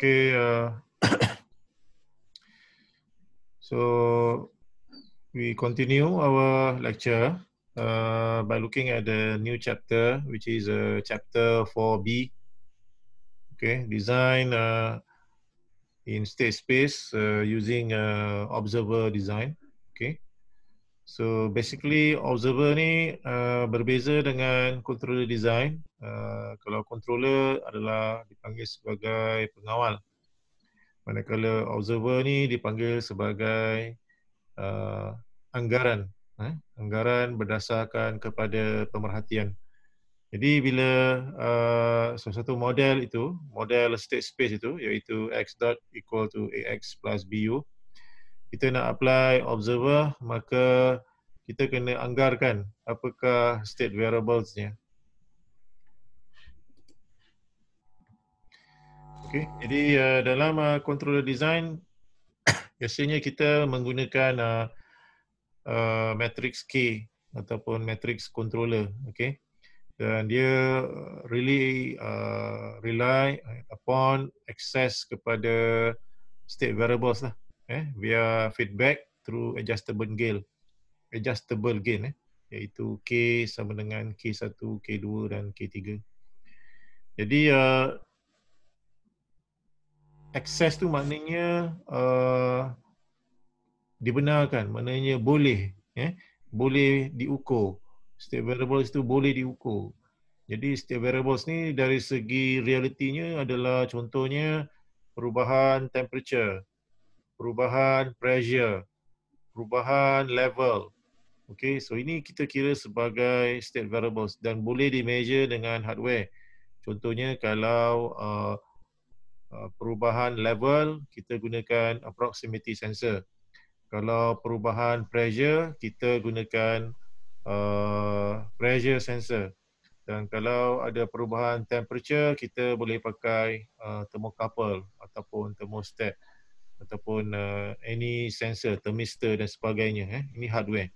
Okay. Uh, so we continue our lecture uh, by looking at the new chapter, which is uh, chapter 4b. Okay, design uh, in state space uh, using uh, observer design. Okay, So basically observer ni uh, berbeza dengan controller design. Uh, kalau controller adalah dipanggil sebagai pengawal. Manakala observer ni dipanggil sebagai uh, anggaran. Eh? Anggaran berdasarkan kepada pemerhatian. Jadi bila uh, satu model itu, model state space itu, iaitu x dot equal to ax plus bu, kita nak apply observer maka kita kena anggarkan apakah state variablesnya okey jadi uh, dalam uh, controller design biasanya kita menggunakan uh, uh, matrix k ataupun matrix controller okey dan dia really uh, rely upon access kepada state variables lah eh, via feedback through adjustable gain. Adjustable gain eh, iaitu K sama dengan K1, K2 dan K3. Jadi uh, access tu maknanya uh, dibenarkan, maknanya boleh. Eh, boleh diukur. State variables itu boleh diukur. Jadi state variables ni dari segi realitinya adalah contohnya perubahan temperature perubahan pressure, perubahan level. Okay, so ini kita kira sebagai state variables dan boleh di measure dengan hardware. Contohnya kalau uh, uh, perubahan level, kita gunakan proximity sensor. Kalau perubahan pressure, kita gunakan uh, pressure sensor. Dan kalau ada perubahan temperature, kita boleh pakai uh, thermocouple ataupun thermostat ataupun uh, any sensor, thermistor dan sebagainya. Eh. Ini hardware.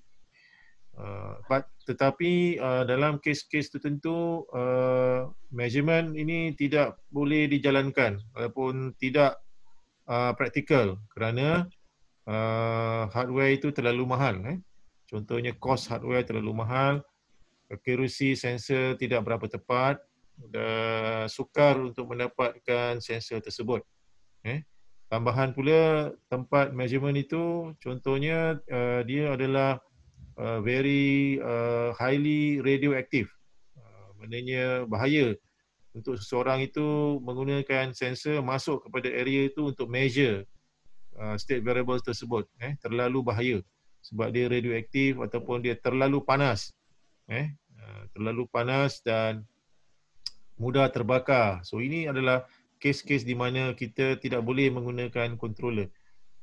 Uh, but, tetapi uh, dalam kes-kes tertentu, uh, measurement ini tidak boleh dijalankan ataupun tidak uh, praktikal kerana uh, hardware itu terlalu mahal. Eh. Contohnya cost hardware terlalu mahal, akurasi sensor tidak berapa tepat, dan sukar untuk mendapatkan sensor tersebut. Eh. Tambahan pula tempat measurement itu contohnya uh, dia adalah uh, very uh, highly radioactive. Uh, maknanya bahaya untuk seseorang itu menggunakan sensor masuk kepada area itu untuk measure uh, state variables tersebut eh terlalu bahaya sebab dia radioaktif ataupun dia terlalu panas eh uh, terlalu panas dan mudah terbakar. So ini adalah kes-kes di mana kita tidak boleh menggunakan controller.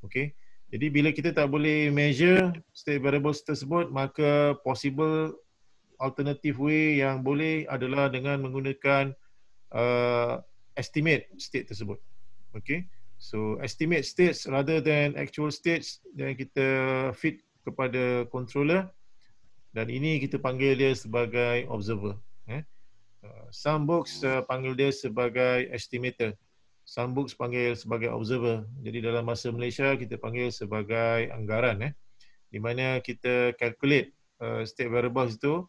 Okay. Jadi bila kita tak boleh measure state variables tersebut, maka possible alternative way yang boleh adalah dengan menggunakan uh, estimate state tersebut. Okay. So estimate states rather than actual states yang kita fit kepada controller dan ini kita panggil dia sebagai observer. Uh, some books uh, panggil dia sebagai estimator. Some books panggil sebagai observer. Jadi dalam bahasa Malaysia kita panggil sebagai anggaran eh. Di mana kita calculate uh, state variables itu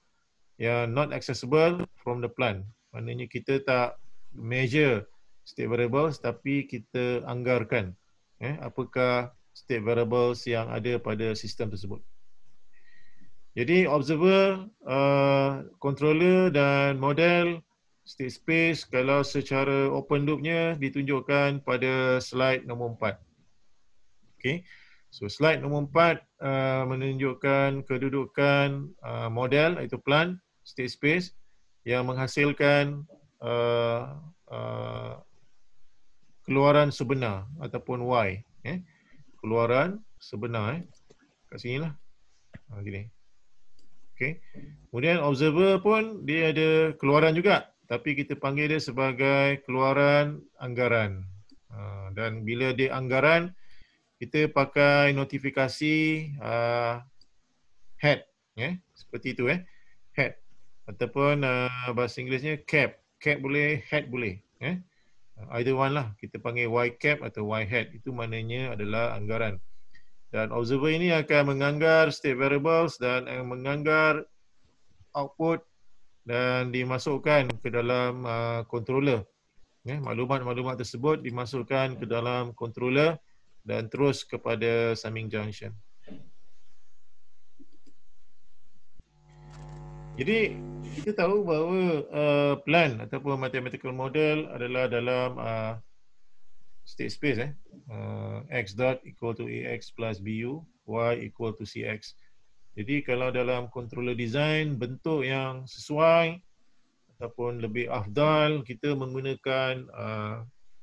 yang not accessible from the plan. Maknanya kita tak measure state variables tapi kita anggarkan eh apakah state variables yang ada pada sistem tersebut. Jadi observer, uh, controller dan model state space kalau secara open loopnya ditunjukkan pada slide nombor 4. Okay. So slide nombor 4 uh, menunjukkan kedudukan uh, model iaitu plan state space yang menghasilkan uh, uh, keluaran sebenar ataupun Y. Eh. Keluaran sebenar. Eh. Kat sini lah. Okay. Ah, Okay. Kemudian observer pun dia ada keluaran juga tapi kita panggil dia sebagai keluaran anggaran. Ha, dan bila dia anggaran, kita pakai notifikasi uh, head. Yeah? Seperti itu. Eh? Head. Ataupun uh, bahasa Inggerisnya cap. Cap boleh, head boleh. Yeah? Either one lah. Kita panggil Y cap atau Y head. Itu maknanya adalah anggaran. Dan observer ini akan menganggar state variables dan menganggar output dan dimasukkan ke dalam uh, controller. Ya, maklumat-maklumat tersebut dimasukkan ke dalam controller dan terus kepada summing junction. Jadi kita tahu bahawa uh, plan ataupun mathematical model adalah dalam uh, state space eh uh, x dot equal to ax plus bu y equal to cx jadi kalau dalam controller design bentuk yang sesuai ataupun lebih afdal kita menggunakan uh,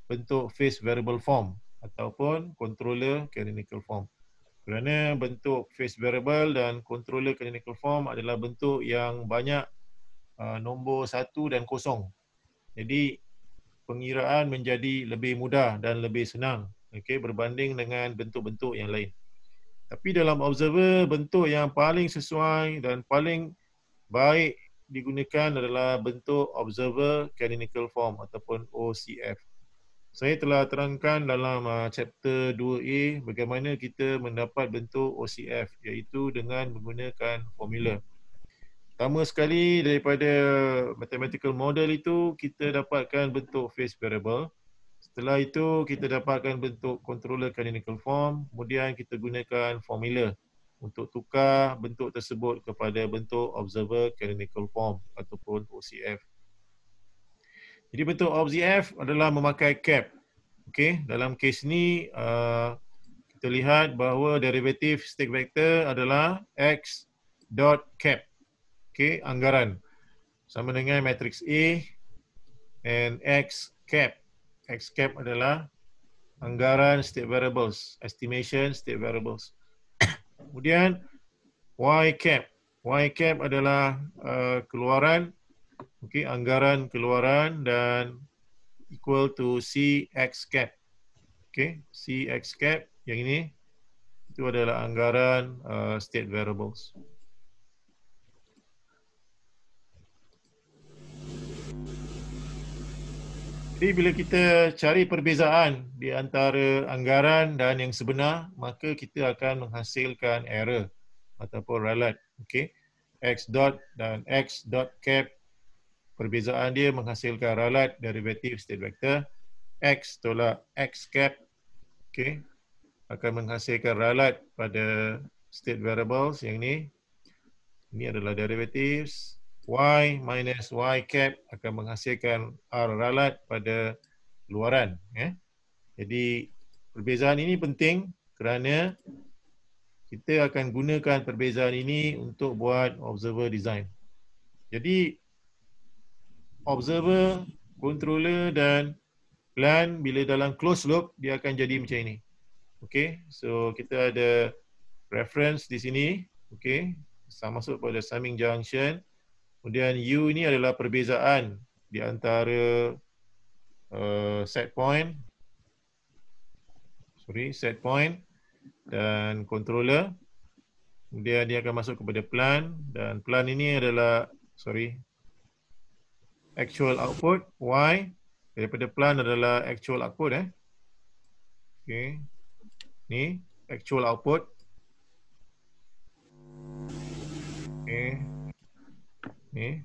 bentuk face variable form ataupun controller canonical form kerana bentuk face variable dan controller canonical form adalah bentuk yang banyak uh, nombor satu dan kosong jadi pengiraan menjadi lebih mudah dan lebih senang okey berbanding dengan bentuk-bentuk yang lain tapi dalam observer bentuk yang paling sesuai dan paling baik digunakan adalah bentuk observer canonical form ataupun OCF saya telah terangkan dalam uh, chapter 2A bagaimana kita mendapat bentuk OCF iaitu dengan menggunakan formula Pertama sekali daripada mathematical model itu kita dapatkan bentuk phase variable. Setelah itu kita dapatkan bentuk controller canonical form. Kemudian kita gunakan formula untuk tukar bentuk tersebut kepada bentuk observer canonical form ataupun OCF. Jadi bentuk OCF adalah memakai cap. Okay. Dalam kes ni uh, kita lihat bahawa derivative stick vector adalah x dot cap okay, anggaran sama dengan matrix A and X cap. X cap adalah anggaran state variables, estimation state variables. Kemudian Y cap. Y cap adalah uh, keluaran okay, anggaran keluaran dan equal to C X cap. Okay, C X cap yang ini itu adalah anggaran uh, state variables. Jadi bila kita cari perbezaan di antara anggaran dan yang sebenar, maka kita akan menghasilkan error ataupun relat. Okay. X dot dan X dot cap perbezaan dia menghasilkan relat derivatif state vector. X tolak X cap okay. akan menghasilkan relat pada state variables yang ni. Ini adalah derivatives. Y minus Y cap akan menghasilkan R ralat pada luaran. Eh? Jadi perbezaan ini penting kerana kita akan gunakan perbezaan ini untuk buat observer design. Jadi observer, controller dan plan bila dalam close loop dia akan jadi macam ini. Okay, so kita ada reference di sini. Okay, sama masuk pada summing junction. Kemudian U ini adalah perbezaan di antara uh, set point sorry set point dan controller. Kemudian dia akan masuk kepada plan dan plan ini adalah sorry actual output Y daripada plan adalah actual output eh. Okay. Ni actual output. Okay ni.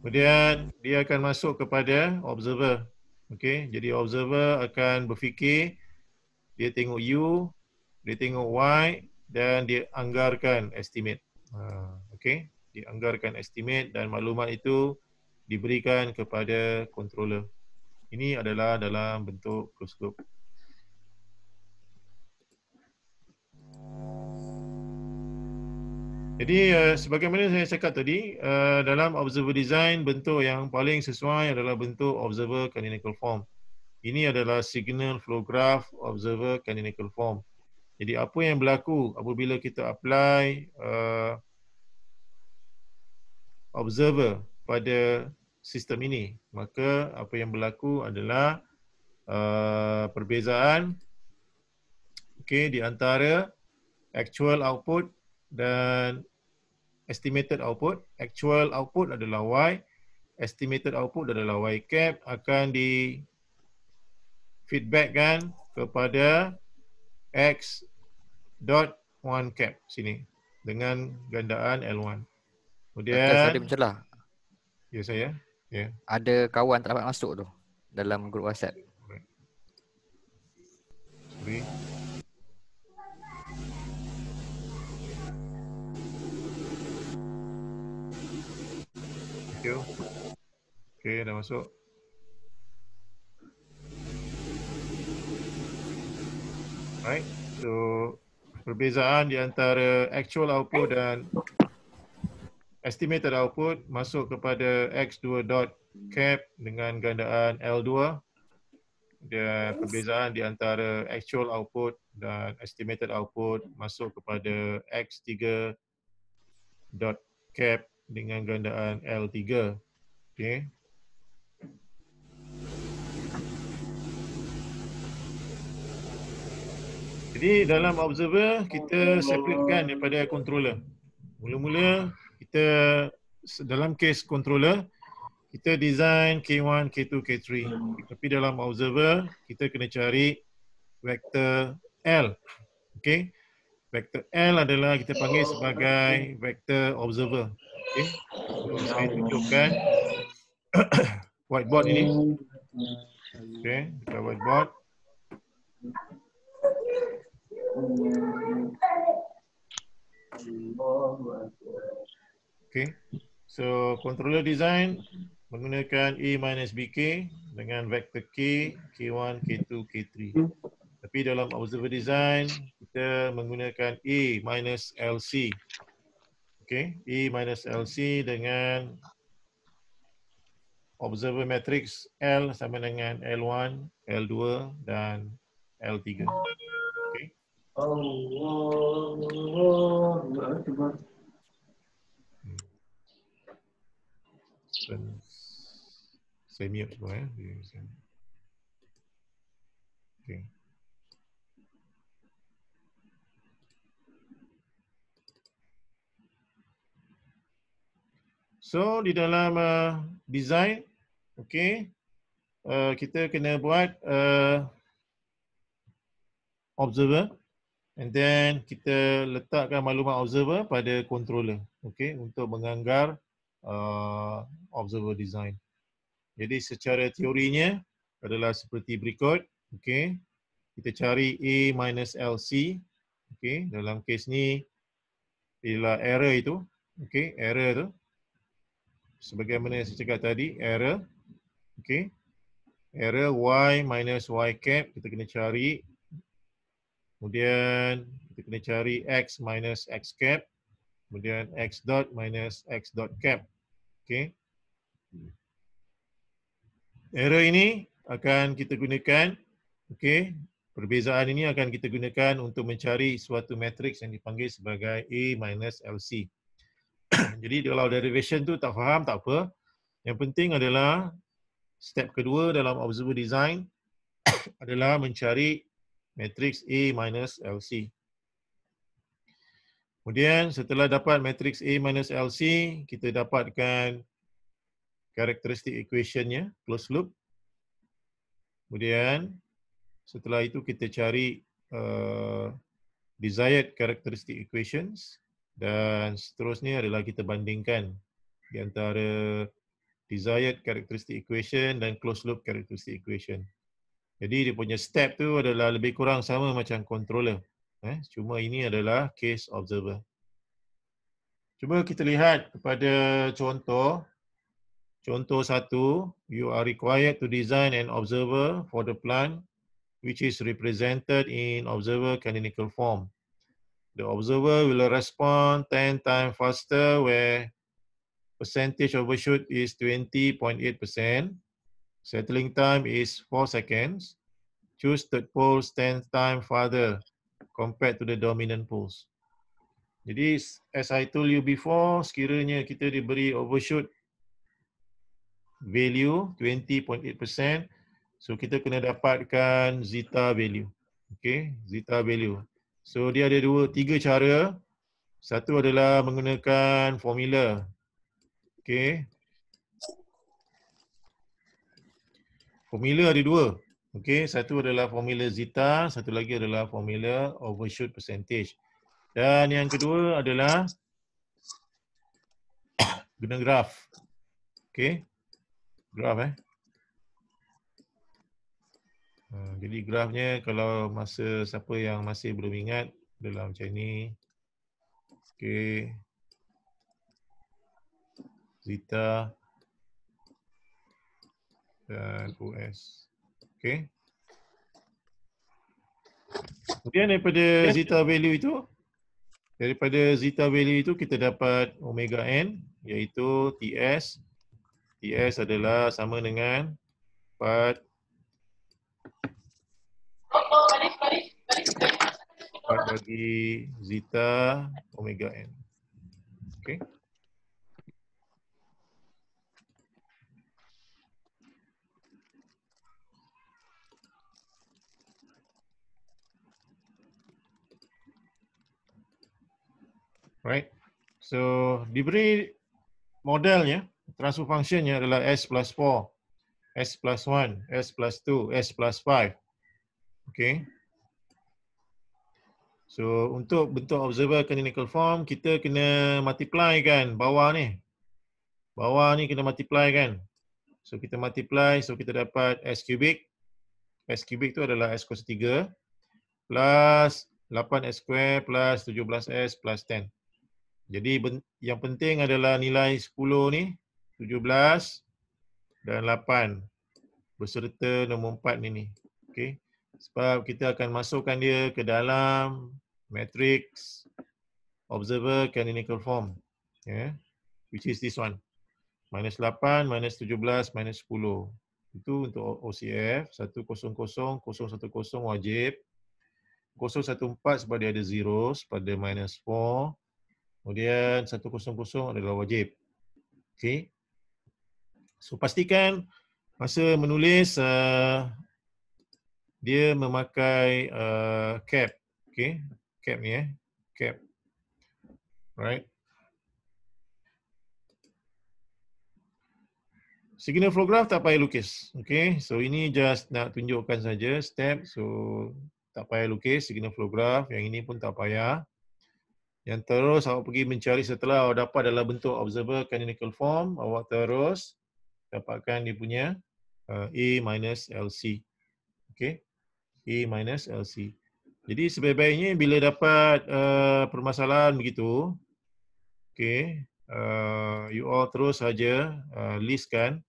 Kemudian dia akan masuk kepada observer. Okey, jadi observer akan berfikir dia tengok U, dia tengok Y dan dia anggarkan estimate. Ha, okay. Dia anggarkan estimate dan maklumat itu diberikan kepada controller. Ini adalah dalam bentuk close loop. Jadi uh, sebagaimana saya cakap tadi, uh, dalam observer design bentuk yang paling sesuai adalah bentuk observer canonical form. Ini adalah signal flow graph observer canonical form. Jadi apa yang berlaku apabila kita apply uh, observer pada sistem ini, maka apa yang berlaku adalah uh, perbezaan okay, di antara actual output dan estimated output, actual output adalah Y, estimated output adalah Y cap akan di feedbackkan kepada X dot one cap sini dengan gandaan L1. Kemudian ada bercelah. Ya saya. Ya. Yeah. Ada kawan tak dapat masuk tu dalam grup WhatsApp. Right. Sorry. you. Okay, dah masuk. Right. So perbezaan di antara actual output dan estimated output masuk kepada x2 dot cap dengan gandaan L2. Dia perbezaan di antara actual output dan estimated output masuk kepada x3 dot cap dengan gandaan L3. okay. Jadi dalam observer kita separatekan daripada controller. Mula-mula kita dalam case controller kita design K1, K2, K3. Tapi dalam observer kita kena cari vektor L. Okey. Vektor L adalah kita panggil sebagai vektor observer. Okay. So, saya tunjukkan whiteboard ini. Okay, kita whiteboard. Okay, so controller design menggunakan A e minus BK dengan vector K, K1, K2, K3. Tapi dalam observer design, kita menggunakan A e minus LC. Okay, E minus LC dengan observer matrix L sama dengan L1, L2 dan L3. Okay. Allah, semua ya. Eh. Okay. So di dalam uh, design, okay, uh, kita kena buat uh, observer, and then kita letakkan maklumat observer pada controller, okay, untuk menganggar uh, observer design. Jadi secara teorinya adalah seperti berikut, okay, kita cari A minus LC, okay, dalam kes ni ialah error itu, okay, error tu sebagaimana yang saya cakap tadi error okay? error y minus y cap kita kena cari kemudian kita kena cari x minus x cap kemudian x dot minus x dot cap okay? error ini akan kita gunakan okay? perbezaan ini akan kita gunakan untuk mencari suatu matriks yang dipanggil sebagai A minus LC. Jadi kalau derivation tu tak faham tak apa. Yang penting adalah step kedua dalam observer design adalah mencari matrix A minus LC. Kemudian setelah dapat matrix A minus LC, kita dapatkan karakteristik equationnya, close loop. Kemudian setelah itu kita cari uh, desired characteristic equations. Dan seterusnya adalah kita bandingkan di antara desired characteristic equation dan closed loop characteristic equation. Jadi dia punya step tu adalah lebih kurang sama macam controller. Eh, cuma ini adalah case observer. Cuba kita lihat kepada contoh. Contoh satu, you are required to design an observer for the plant which is represented in observer canonical form the observer will respond 10 times faster where percentage overshoot is 20.8%. Settling time is 4 seconds. Choose third pole 10 times farther compared to the dominant pulse. Jadi, as I told you before, sekiranya kita diberi overshoot value 20.8%, So kita kena dapatkan zeta value. Okay, zeta value. So dia ada dua tiga cara. Satu adalah menggunakan formula. Okay. Formula ada dua. Okay. Satu adalah formula zeta. Satu lagi adalah formula overshoot percentage. Dan yang kedua adalah guna graf. Okay. Graf eh. Hmm, jadi grafnya kalau masa siapa yang masih belum ingat dalam macam ni. Okey. Zita dan OS. Okey. Kemudian daripada zeta value itu daripada zeta value itu kita dapat omega n iaitu TS TS adalah sama dengan 4 4 bagi zeta omega n. Okay. Right. So, diberi modelnya, transfer functionnya adalah S plus 4, S plus 1, S plus 2, S plus 5. Okay. So untuk bentuk observer canonical form kita kena multiply kan bawah ni. Bawah ni kena multiply kan. So kita multiply so kita dapat S cubic. S cubic tu adalah S kuasa 3 plus 8S square plus 17S plus 10. Jadi yang penting adalah nilai 10 ni 17 dan 8 berserta nombor 4 ni ni. Okay. Sebab kita akan masukkan dia ke dalam matrix observer canonical form yeah which is this one minus 8 minus 17 minus 10 itu untuk OCF 100 010 wajib 014 sebab dia ada zeros pada minus 4 kemudian 100 adalah wajib okey so pastikan masa menulis uh, dia memakai uh, cap okey cap ni eh cap right signal flow graph tak payah lukis okay? so ini just nak tunjukkan saja step so tak payah lukis signal flow graph yang ini pun tak payah yang terus awak pergi mencari setelah awak dapat dalam bentuk observer canonical form awak terus dapatkan dia punya uh, a minus lc okay? a minus lc jadi sebaik-baiknya bila dapat uh, permasalahan begitu, okay, uh, eh, you all terus saja uh, listkan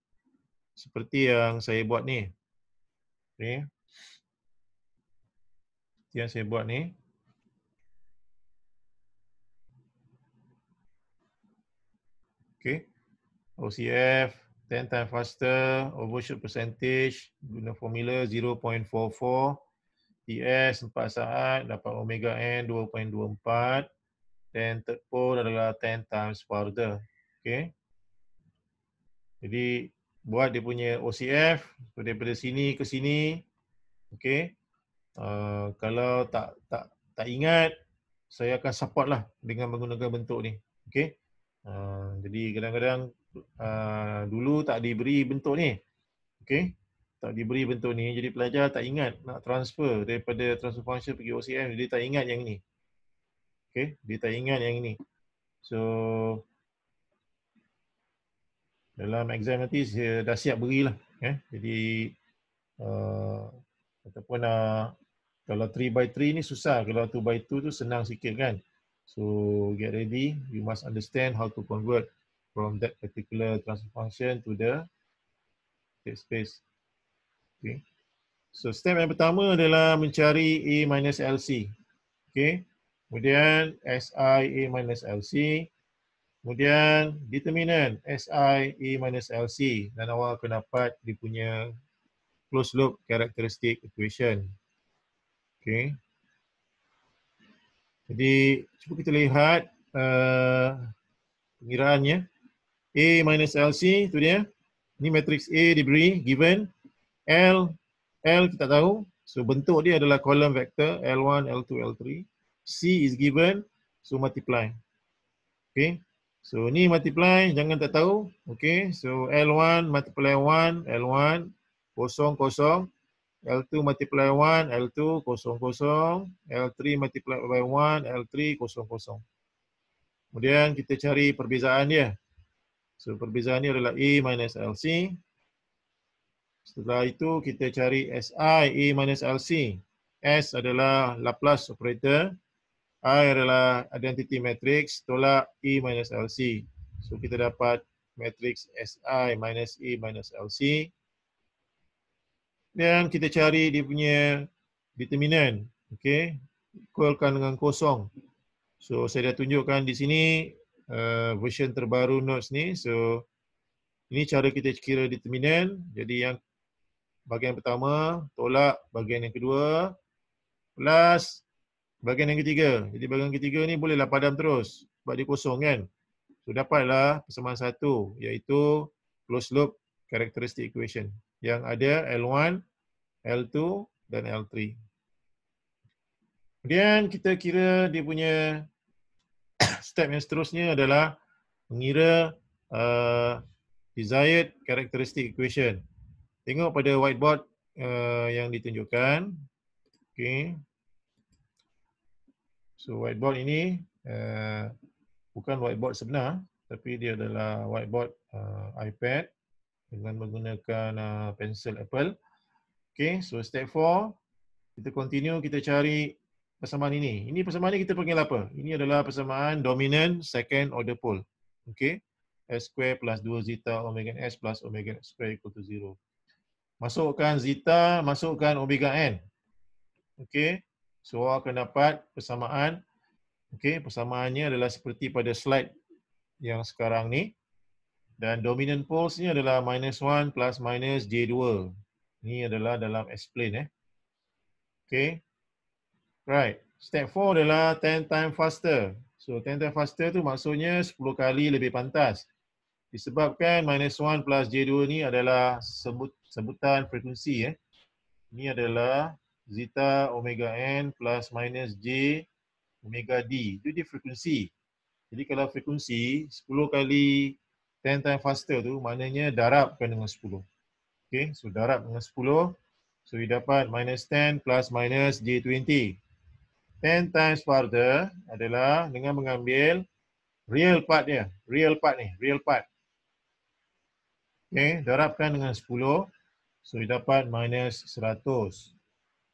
seperti yang saya buat ni. Okay. Seperti yang saya buat ni. Okay. OCF, 10 times faster, overshoot percentage, guna formula 0.44. TS 4 saat dapat omega N 2.24 dan third pole adalah 10 times powder. Okay. Jadi buat dia punya OCF daripada sini ke sini. Okay. Uh, kalau tak tak tak ingat saya akan support lah dengan menggunakan bentuk ni. Okay. Uh, jadi kadang-kadang uh, dulu tak diberi bentuk ni. Okay tak diberi bentuk ni jadi pelajar tak ingat nak transfer daripada transfer function pergi OCM dia tak ingat yang ni okey dia tak ingat yang ni so dalam exam nanti saya dah siap berilah eh jadi uh, ataupun uh, kalau 3 by 3 ni susah kalau 2 by 2 tu senang sikit kan so get ready you must understand how to convert from that particular transfer function to the state space Okay. So step yang pertama adalah mencari A minus LC. Okay. Kemudian SI A minus LC. Kemudian determinant SI A minus LC. Dan awal akan dapat dia punya closed loop characteristic equation. Okay. Jadi cuba kita lihat uh, pengiraannya. A minus LC tu dia. Ini matrix A diberi given. L, L kita tahu. So bentuk dia adalah column vector L1, L2, L3. C is given. So multiply. Okay. So ni multiply. Jangan tak tahu. Okay. So L1 multiply 1, L1 kosong kosong. L2 multiply 1, L2 kosong kosong. L3 multiply by 1, L3 kosong kosong. Kemudian kita cari perbezaan dia. So perbezaan ni adalah A minus LC. Setelah itu kita cari SI E minus LC. S adalah Laplace operator. I adalah identity matrix tolak E minus LC. So kita dapat matrix SI minus E minus LC. Dan kita cari dia punya determinan. Okay. Equalkan dengan kosong. So saya dah tunjukkan di sini uh, version terbaru notes ni. So ini cara kita kira determinan. Jadi yang bahagian pertama tolak bahagian yang kedua plus bahagian yang ketiga. Jadi bahagian ketiga ni bolehlah padam terus sebab dia kosong kan. So dapatlah persamaan satu iaitu closed loop characteristic equation yang ada L1, L2 dan L3. Kemudian kita kira dia punya step yang seterusnya adalah mengira uh, desired characteristic equation Tengok pada whiteboard uh, yang ditunjukkan. Okay. So whiteboard ini uh, bukan whiteboard sebenar tapi dia adalah whiteboard uh, iPad dengan menggunakan uh, pencil Apple. Okay, so step 4. Kita continue, kita cari persamaan ini. Ini persamaan ini kita panggil apa? Ini adalah persamaan dominant second order pole. Okay, S square plus 2 zeta omega S plus omega square equal to 0 masukkan zeta, masukkan omega n. Okey. So awak akan dapat persamaan okey, persamaannya adalah seperti pada slide yang sekarang ni dan dominant poles ni adalah minus 1 plus minus J2. Ni adalah dalam explain eh. Okay. Right. Step 4 adalah 10 times faster. So 10 times faster tu maksudnya 10 kali lebih pantas disebabkan minus 1 plus J2 ni adalah sebut, sebutan frekuensi eh. Ni adalah zeta omega n plus minus J omega D. Itu dia frekuensi. Jadi kalau frekuensi 10 kali 10 times faster tu maknanya darabkan dengan 10. Okay, so darab dengan 10. So you dapat minus 10 plus minus J20. 10 times further adalah dengan mengambil real part dia. Real part ni, real part. Okay, darabkan dengan 10. So, you dapat minus 100.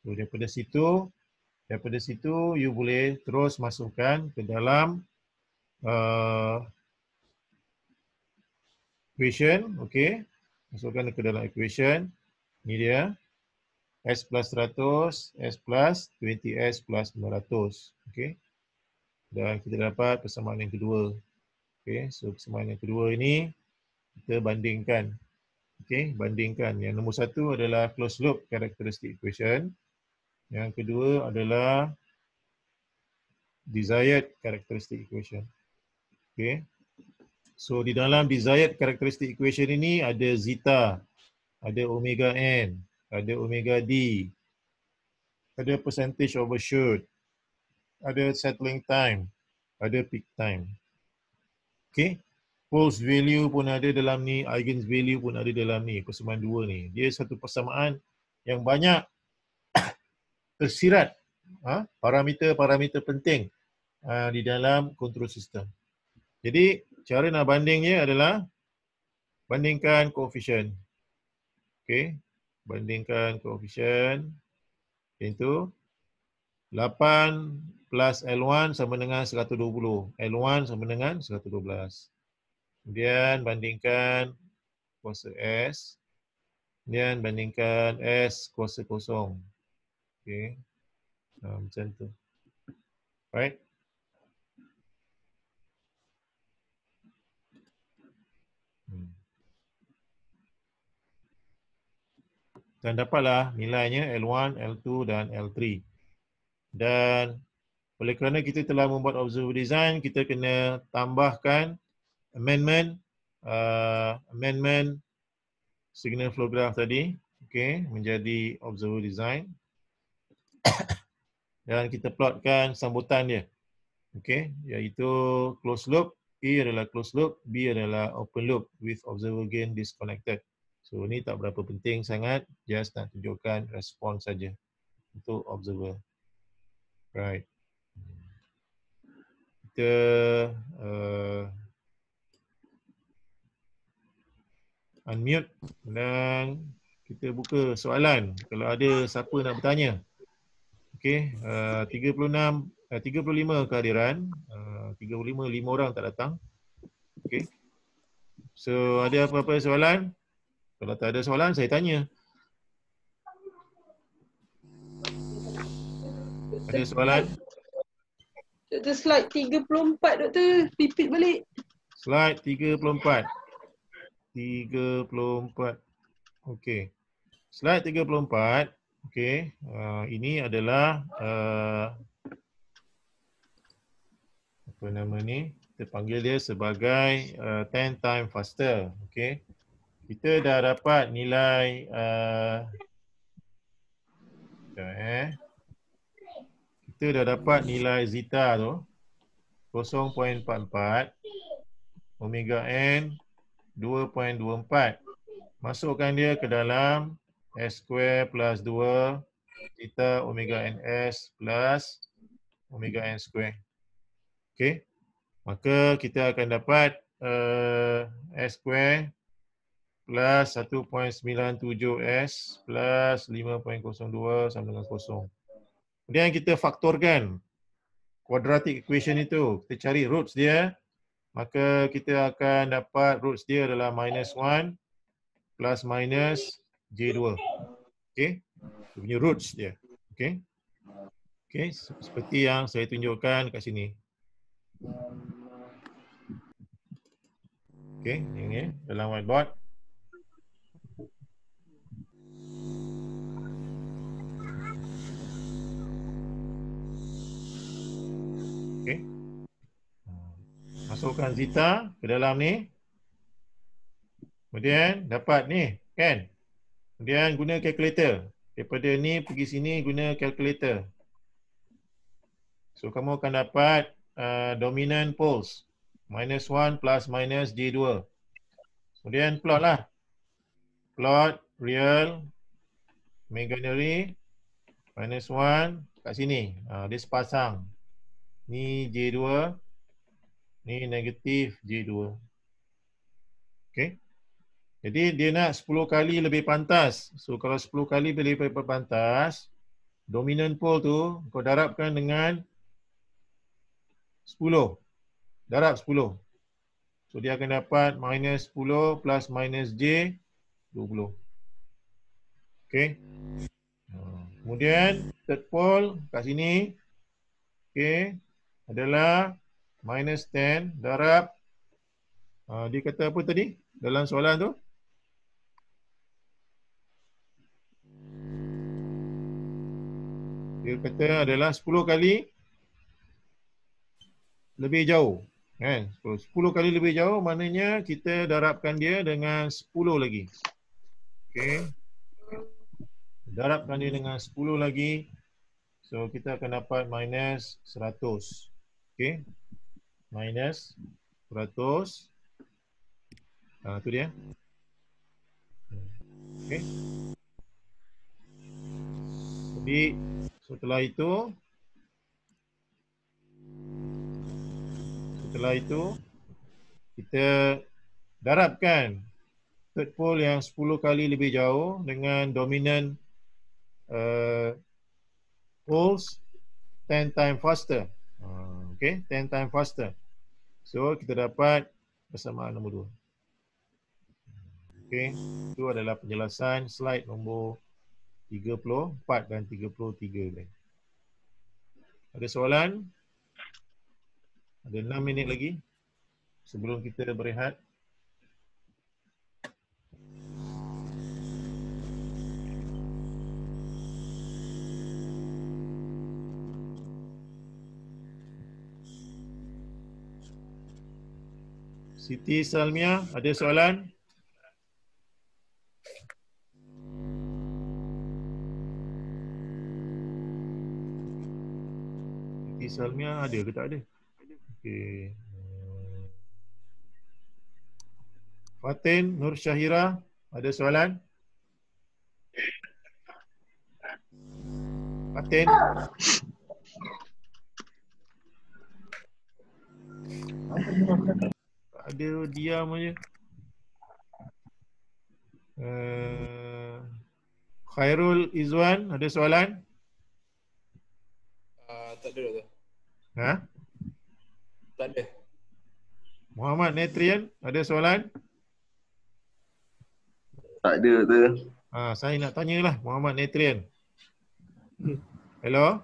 So, daripada situ, daripada situ, you boleh terus masukkan ke dalam uh, equation. Okay. Masukkan ke dalam equation. Ini dia. S plus 100, S plus 20S plus 500. Okay. Dan kita dapat persamaan yang kedua. Okay. So, persamaan yang kedua ini, kita bandingkan. Okay, bandingkan. Yang nombor satu adalah closed loop characteristic equation. Yang kedua adalah desired characteristic equation. Okay. So di dalam desired characteristic equation ini ada zeta, ada omega n, ada omega d, ada percentage overshoot, ada settling time, ada peak time. Okay, Post value pun ada dalam ni, eigen value pun ada dalam ni, persamaan dua ni. Dia satu persamaan yang banyak tersirat ha, parameter-parameter ha? penting ha, di dalam control sistem. Jadi cara nak bandingnya adalah bandingkan koefisien. Okay. Bandingkan koefisien. Itu 8 plus L1 sama dengan 120. L1 sama dengan 112. Kemudian bandingkan kuasa S. Kemudian bandingkan S kuasa kosong. Okay. Ha, macam tu. Right. Hmm. Dan dapatlah nilainya L1, L2 dan L3. Dan oleh kerana kita telah membuat observable design, kita kena tambahkan amendment uh, amendment signal flow graph tadi okey menjadi observer design dan kita plotkan sambutan dia okey iaitu close loop A adalah close loop B adalah open loop with observer gain disconnected so ini tak berapa penting sangat just nak tunjukkan respon saja untuk observer right kita uh, unmute dan kita buka soalan kalau ada siapa nak bertanya. Okey, uh, 36 eh, uh, 35 kehadiran, uh, 35 lima orang tak datang. Okey. So ada apa-apa soalan? Kalau tak ada soalan saya tanya. Ada soalan? Doktor slide 34 doktor pipit balik. Slide 34. 34. Okey. Slide 34. Okey. Uh, ini adalah uh, apa nama ni? Kita panggil dia sebagai uh, 10 time faster. Okey. Kita dah dapat nilai uh, eh. Kita dah dapat nilai zeta tu 0.44 omega n 2.24. Masukkan dia ke dalam S square plus 2 theta omega n s plus omega N square. Okay. Maka kita akan dapat uh, S square plus 1.97S plus 5.02 sama dengan kosong. Kemudian kita faktorkan kuadratik equation itu. Kita cari roots dia maka kita akan dapat roots dia adalah minus 1 plus minus J2. Okay. Dia punya roots dia. Okay. Okay. Seperti yang saya tunjukkan kat sini. Okay. Ini dalam whiteboard. masukkan zita ke dalam ni kemudian dapat ni kan kemudian guna kalkulator daripada ni pergi sini guna kalkulator so kamu akan dapat uh, dominant poles minus 1 plus minus j2 kemudian plot lah plot real imaginary minus 1 kat sini uh, dia sepasang ni j2 Ni negatif J2. Okay. Jadi dia nak 10 kali lebih pantas. So kalau 10 kali lebih pantas, dominant pole tu kau darabkan dengan 10. Darab 10. So dia akan dapat minus 10 plus minus J 20. Okay. Hmm. Kemudian third pole kat sini okay, adalah minus 10 darab uh, dia kata apa tadi dalam soalan tu dia kata adalah 10 kali lebih jauh kan 10, 10 kali lebih jauh maknanya kita darabkan dia dengan 10 lagi okey darabkan dia dengan 10 lagi so kita akan dapat minus 100 okey minus 100 uh, ah, tu dia okey jadi setelah itu setelah itu kita darabkan third pole yang 10 kali lebih jauh dengan dominant uh, poles 10 times faster uh, okey 10 times faster So kita dapat persamaan nombor 2. Okay, itu adalah penjelasan slide nombor 34 dan 33. Ada soalan? Ada 6 minit lagi sebelum kita berehat. Siti Salmia, ada soalan? Siti Salmia ada ke tak ada? Okey. Fatin Nur Syahira, ada soalan? Fatin. Oh dia diam aja. Uh, eh, Khairul Izwan, ada soalan? Uh, tak ada. Ha? Tak ada. Muhammad Netrian, ada soalan? Tak ada. Tak Ha, saya nak tanyalah Muhammad Netrian. Hello?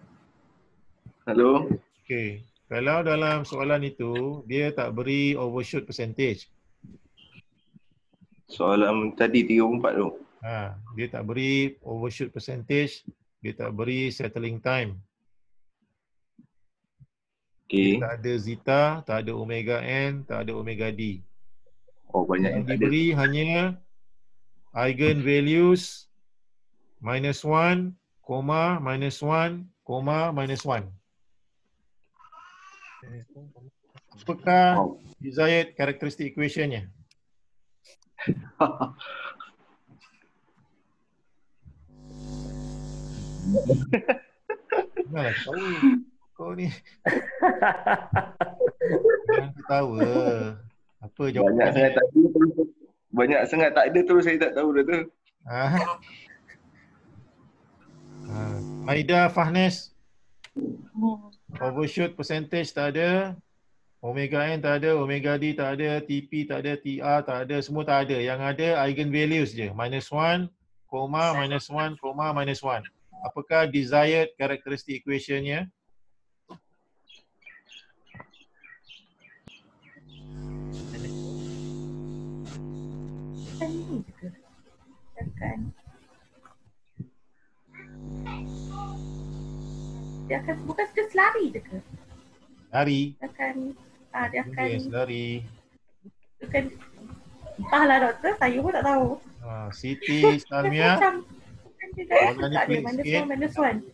Hello? Okay. Kalau dalam soalan itu dia tak beri overshoot percentage. Soalan tadi 34 tu. Ha, dia tak beri overshoot percentage, dia tak beri settling time. Okay. tak ada zeta, tak ada omega n, tak ada omega d. Oh banyak yang, yang tak diberi hanya eigen values minus 1, koma minus 1, koma minus 1. Apakah desired characteristic equationnya? Nah, kau, ni. Jangan ketawa. Apa jawapan? Banyak sangat tak ada. Banyak sangat tak ada terus saya tak tahu dah tu. Ha. Ah. Ah, Maida Fahnes. Hmm. Overshoot percentage tak ada. Omega N tak ada, Omega D tak ada, TP tak ada, TR tak ada, semua tak ada. Yang ada eigen values je. Minus 1, koma, minus 1, koma, minus 1. Apakah desired characteristic equationnya? Terima dia akan bukan suka selari je ke? Lari. Dia akan ah dia akan yes, lari. Akan, Entahlah doktor, saya pun tak tahu. Ah, Siti Samia. macam Orang ni pelik sikit.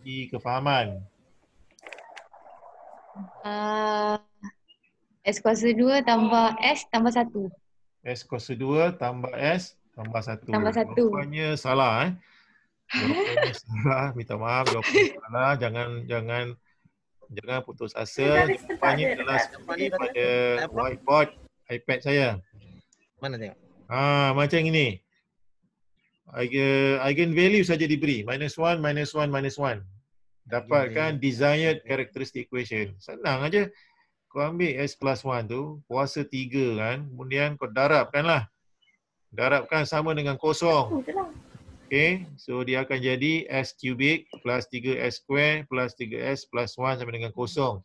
Di kefahaman. Uh, S kuasa 2 tambah S tambah 1. S kuasa 2 tambah S tambah 1. Tambah 1. Rupanya salah eh salah, minta maaf, jawapan salah. Jangan jangan jangan putus asa. Jawapannya adalah seperti pada whiteboard iPad saya. Mana tengok? Ah, macam ini. Eigen value saja diberi. Minus 1, minus 1, minus 1. Dapatkan desired characteristic equation. Senang aja. Kau ambil S plus 1 tu, kuasa 3 kan. Kemudian kau darabkanlah. Darabkan sama dengan kosong. Itulah. Oh, Okay, so dia akan jadi S cubic plus 3S square plus 3S plus 1 sama dengan kosong.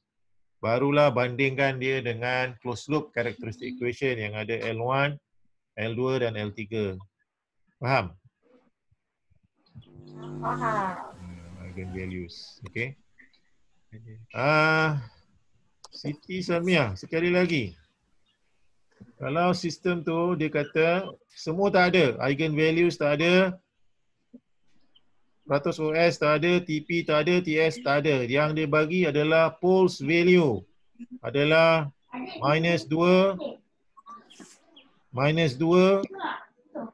Barulah bandingkan dia dengan closed loop characteristic equation yang ada L1, L2 dan L3. Faham? Faham. Eigen values. Okay. Uh, Siti Samia, sekali lagi. Kalau sistem tu dia kata semua tak ada, eigen values tak ada, 100 OS tak ada, TP tak ada, TS tak ada. Yang dia bagi adalah pulse value. Adalah minus 2, minus 2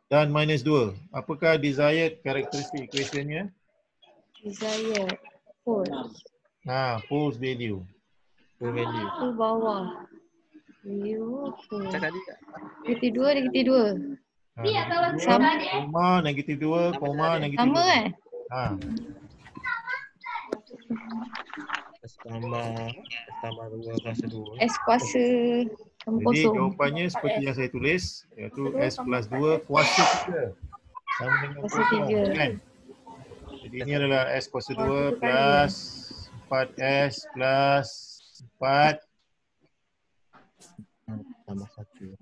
dan minus 2. Apakah desired characteristic equationnya? Desired pulse. Ha, pulse value. Pulse value. Ah, pulse bawah. Negatif 2, negatif 2. Sama. Koma, negatif 2, koma, negatif 2. Sama kan? Eh? Ha. Asrama, tambah dua kelas dua. Es kuasa Jadi jawapannya seperti yang saya tulis iaitu S plus dua kuasa tiga. Sama dengan kuasa tiga. Kan? Jadi ini adalah S kuasa dua plus empat S plus empat tambah satu.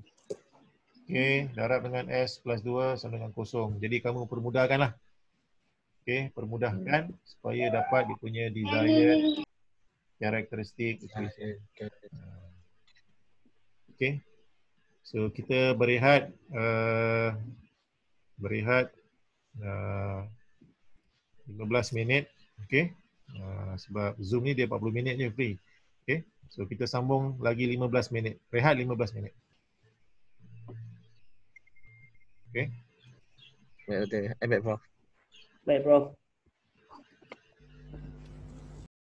Okey, darab dengan S plus dua sama dengan kosong. Jadi kamu permudahkanlah. Okay, permudahkan hmm. supaya dapat dia punya desire karakteristik hmm. okay. so kita berehat uh, berehat uh, 15 minit okay. uh, sebab zoom ni dia 40 minit je free okay. so kita sambung lagi 15 minit rehat 15 minit okey Ya, okay. Ambil okay. Later, bro.